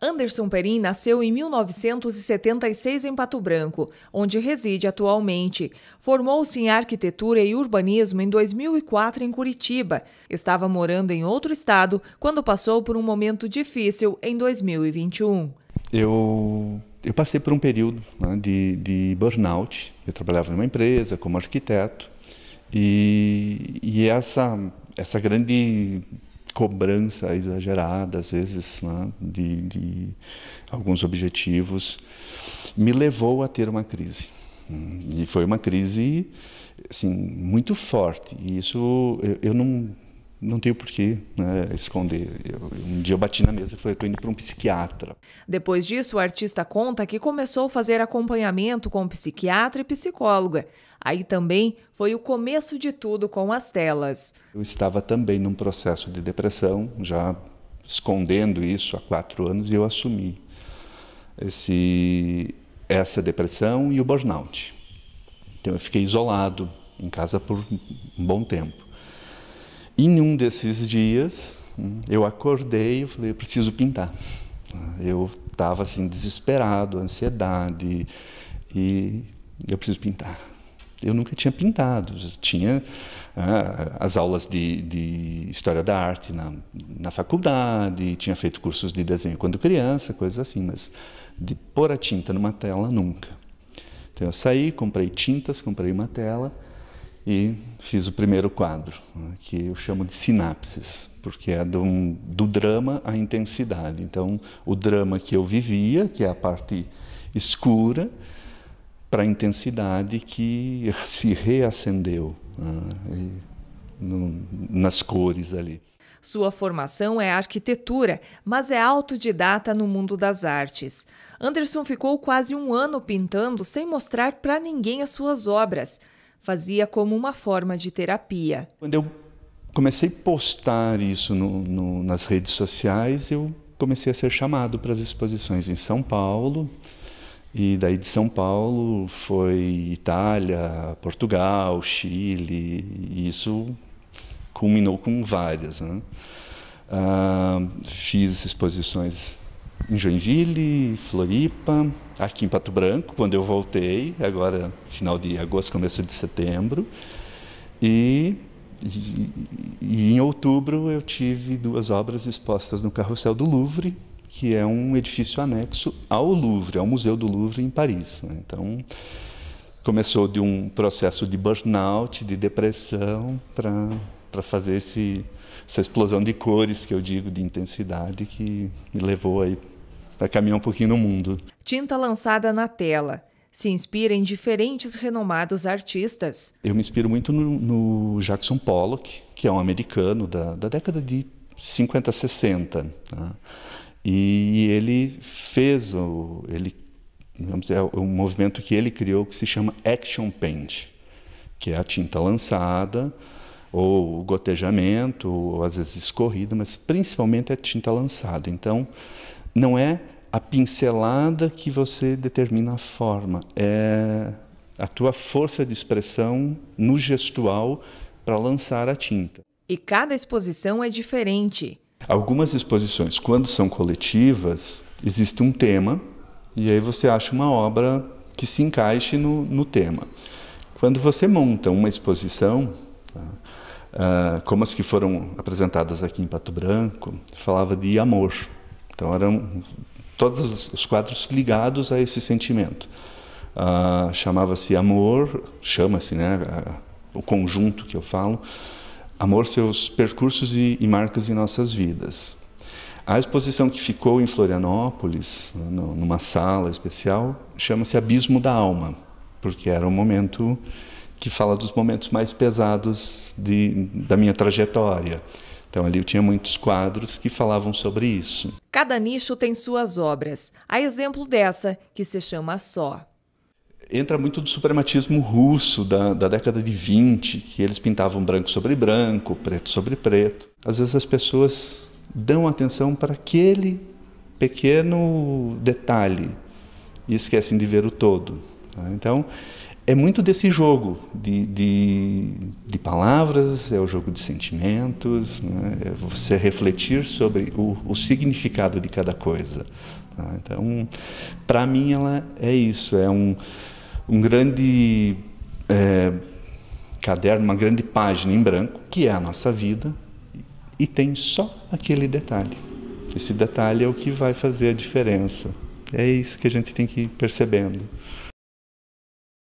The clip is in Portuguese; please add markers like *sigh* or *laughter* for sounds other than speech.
Anderson Perim nasceu em 1976 em Pato Branco, onde reside atualmente. Formou-se em arquitetura e urbanismo em 2004 em Curitiba. Estava morando em outro estado quando passou por um momento difícil em 2021. Eu, eu passei por um período né, de, de burnout. Eu trabalhava numa empresa como arquiteto e, e essa, essa grande cobrança exagerada, às vezes, né, de, de, alguns objetivos, me levou a ter uma crise. Hum, e foi uma crise assim, muito forte. E isso eu, eu não não tenho porquê né, esconder. Eu, um dia eu bati na mesa e falei, estou indo para um psiquiatra. Depois disso, o artista conta que começou a fazer acompanhamento com psiquiatra e psicóloga. Aí também foi o começo de tudo com as telas. Eu estava também num processo de depressão, já escondendo isso há quatro anos, e eu assumi esse, essa depressão e o burnout. Então eu fiquei isolado em casa por um bom tempo. Em um desses dias, hum, eu acordei e falei, eu preciso pintar. Ah, eu estava assim desesperado, ansiedade e eu preciso pintar. Eu nunca tinha pintado, tinha ah, as aulas de, de, história da arte na, na faculdade, tinha feito cursos de desenho quando criança, coisas assim, mas de pôr a tinta numa tela nunca. Então eu saí, comprei tintas, comprei uma tela e fiz o primeiro quadro, né, que eu chamo de sinapses, porque é do, do drama à intensidade. Então, o drama que eu vivia, que é a parte escura, para a intensidade que *laughs* se reacendeu né, no, nas cores ali. Sua formação é arquitetura, mas é autodidata no mundo das artes. Anderson ficou quase um ano pintando sem mostrar para ninguém as suas obras fazia como uma forma de terapia. Quando eu comecei a postar isso no, no, nas redes sociais, eu comecei a ser chamado para as exposições em São Paulo. E daí de São Paulo foi Itália, Portugal, Chile, e isso culminou com várias. Né? Uh, fiz exposições em Joinville, Floripa, aqui em Pato Branco, quando eu voltei, agora final de agosto, começo de setembro. E, e, e em outubro eu tive duas obras expostas no Carrossel do Louvre, que é um edifício anexo ao Louvre, ao Museu do Louvre em Paris. Né? Então, começou de um processo de burnout, de depressão, para fazer esse, essa explosão de cores que eu digo, de intensidade, que me levou aí para caminhar um pouquinho no mundo. Tinta lançada na tela. Se inspira em diferentes renomados artistas. Eu me inspiro muito no, no Jackson Pollock, que é um americano da, da década de 50, 60. Né? E ele fez, o, ele, vamos dizer, um movimento que ele criou que se chama Action Paint, que é a tinta lançada, ou gotejamento, ou às vezes escorrida, mas principalmente a é tinta lançada. Então, não é a pincelada que você determina a forma, é a tua força de expressão no gestual para lançar a tinta. E cada exposição é diferente. Algumas exposições, quando são coletivas, existe um tema e aí você acha uma obra que se encaixe no, no tema. Quando você monta uma exposição, tá, uh, como as que foram apresentadas aqui em Pato Branco, falava de amor. Então eram todos os quadros ligados a esse sentimento. Ah, chamava-se Amor, chama-se, né? O conjunto que eu falo, Amor, seus percursos e, e marcas em nossas vidas. A exposição que ficou em Florianópolis, numa sala especial, chama-se Abismo da Alma, porque era um momento que fala dos momentos mais pesados de, da minha trajetória. Então ali eu tinha muitos quadros que falavam sobre isso. Cada nicho tem suas obras. Há exemplo dessa, que se chama Só. Entra muito do suprematismo russo da, da década de 20, que eles pintavam branco sobre branco, preto sobre preto. Às vezes as pessoas dão atenção para aquele pequeno detalhe e esquecem de ver o todo. Né? Então, é muito desse jogo de, de, de, palavras, é o jogo de sentimentos, né? é você refletir sobre o, o, significado de cada coisa. Tá? Então, para mim, ela é isso, é um, um grande é, caderno, uma grande página em branco, que é a nossa vida, e tem só aquele detalhe. Esse detalhe é o que vai fazer a diferença. É isso que a gente tem que ir percebendo.